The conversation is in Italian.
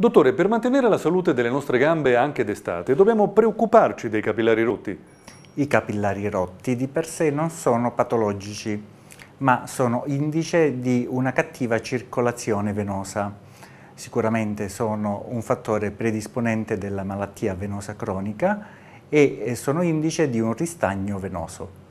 Dottore, per mantenere la salute delle nostre gambe anche d'estate, dobbiamo preoccuparci dei capillari rotti? I capillari rotti di per sé non sono patologici, ma sono indice di una cattiva circolazione venosa. Sicuramente sono un fattore predisponente della malattia venosa cronica e eh, sono indice di un ristagno venoso.